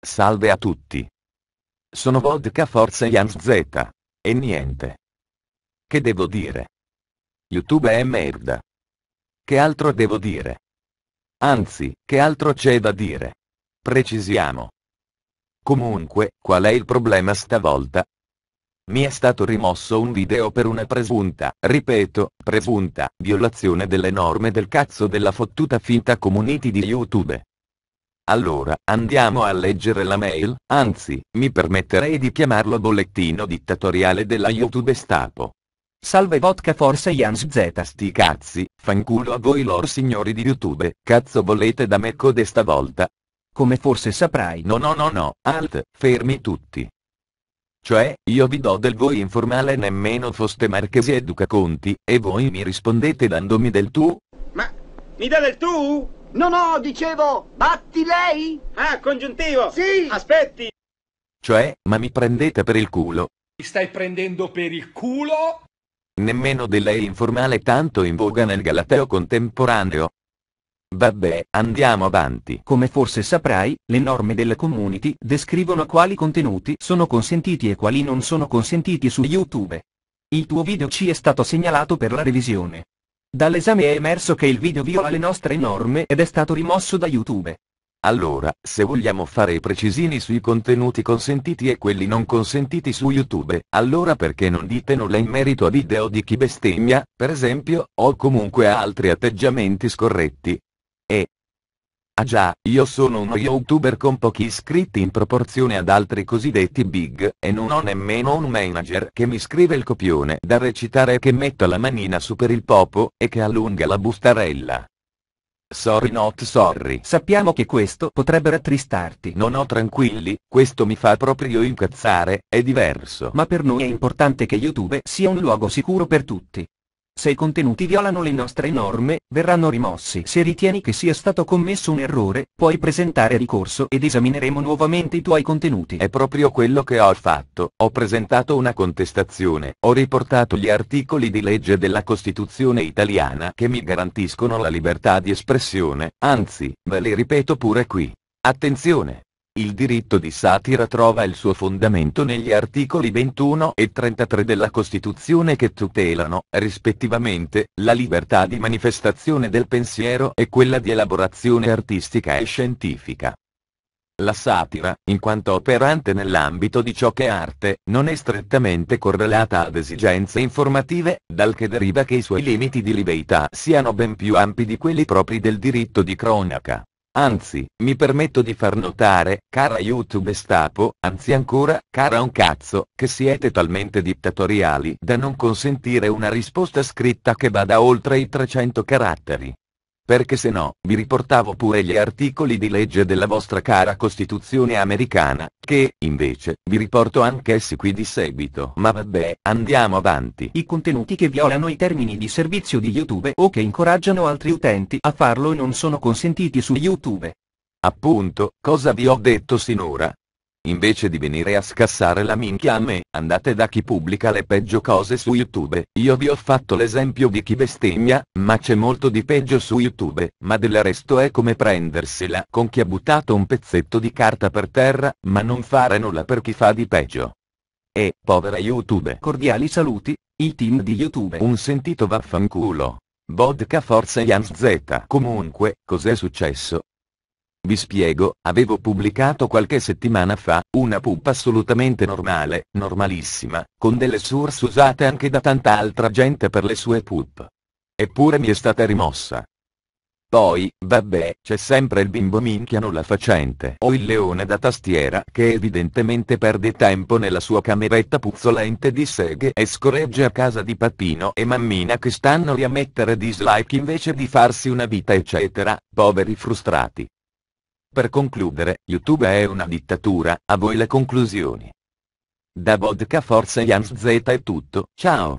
Salve a tutti. Sono Vodka Forza Jans Z. E niente. Che devo dire? YouTube è merda. Che altro devo dire? Anzi, che altro c'è da dire? Precisiamo. Comunque, qual è il problema stavolta? Mi è stato rimosso un video per una presunta, ripeto, presunta, violazione delle norme del cazzo della fottuta finta community di YouTube. Allora, andiamo a leggere la mail, anzi, mi permetterei di chiamarlo bollettino dittatoriale della YouTube Stapo. Salve vodka forse Jans Z sti cazzi, fanculo a voi lor signori di YouTube, cazzo volete da me code stavolta? Come forse saprai no no no no, alt, fermi tutti. Cioè, io vi do del voi informale nemmeno foste Marchesi e Duca Conti, e voi mi rispondete dandomi del tu? Ma, mi dà del tu? No, no, dicevo, batti lei? Ah, congiuntivo! Sì! Aspetti! Cioè, ma mi prendete per il culo? Mi stai prendendo per il culo? Nemmeno del lei informale tanto in voga nel galateo contemporaneo. Vabbè, andiamo avanti. Come forse saprai, le norme della community descrivono quali contenuti sono consentiti e quali non sono consentiti su YouTube. Il tuo video ci è stato segnalato per la revisione. Dall'esame è emerso che il video viola le nostre norme ed è stato rimosso da YouTube. Allora, se vogliamo fare i precisini sui contenuti consentiti e quelli non consentiti su YouTube, allora perché non dite nulla in merito a video di chi bestemmia, per esempio, o comunque a altri atteggiamenti scorretti? E, Ah già, io sono uno youtuber con pochi iscritti in proporzione ad altri cosiddetti big, e non ho nemmeno un manager che mi scrive il copione da recitare e che metta la manina su per il popo, e che allunga la bustarella. Sorry not sorry. Sappiamo che questo potrebbe rattristarti. Non ho tranquilli, questo mi fa proprio incazzare, è diverso. Ma per noi è importante che YouTube sia un luogo sicuro per tutti. Se i contenuti violano le nostre norme, verranno rimossi. Se ritieni che sia stato commesso un errore, puoi presentare ricorso ed esamineremo nuovamente i tuoi contenuti. È proprio quello che ho fatto. Ho presentato una contestazione. Ho riportato gli articoli di legge della Costituzione italiana che mi garantiscono la libertà di espressione. Anzi, ve li ripeto pure qui. Attenzione! Il diritto di satira trova il suo fondamento negli articoli 21 e 33 della Costituzione che tutelano, rispettivamente, la libertà di manifestazione del pensiero e quella di elaborazione artistica e scientifica. La satira, in quanto operante nell'ambito di ciò che è arte, non è strettamente correlata ad esigenze informative, dal che deriva che i suoi limiti di libertà siano ben più ampi di quelli propri del diritto di cronaca. Anzi, mi permetto di far notare, cara YouTube Stapo, anzi ancora, cara un cazzo, che siete talmente dittatoriali da non consentire una risposta scritta che vada oltre i 300 caratteri. Perché se no, vi riportavo pure gli articoli di legge della vostra cara Costituzione americana, che, invece, vi riporto anch'essi qui di seguito. Ma vabbè, andiamo avanti. I contenuti che violano i termini di servizio di YouTube o che incoraggiano altri utenti a farlo non sono consentiti su YouTube. Appunto, cosa vi ho detto sinora? Invece di venire a scassare la minchia a me, andate da chi pubblica le peggio cose su YouTube. Io vi ho fatto l'esempio di chi bestemmia, ma c'è molto di peggio su YouTube, ma del resto è come prendersela con chi ha buttato un pezzetto di carta per terra, ma non fare nulla per chi fa di peggio. E, povera YouTube. Cordiali saluti, il team di YouTube. Un sentito vaffanculo. Vodka Forza Jans Z. Comunque, cos'è successo? Vi spiego, avevo pubblicato qualche settimana fa, una pup assolutamente normale, normalissima, con delle source usate anche da tanta altra gente per le sue pup. Eppure mi è stata rimossa. Poi, vabbè, c'è sempre il bimbo minchiano la facente o il leone da tastiera che evidentemente perde tempo nella sua cameretta puzzolente di seghe e scorregge a casa di Pappino e Mammina che stanno lì a mettere dislike invece di farsi una vita eccetera, poveri frustrati. Per concludere, YouTube è una dittatura, a voi le conclusioni. Da Vodka Forza Jans Z è tutto, ciao!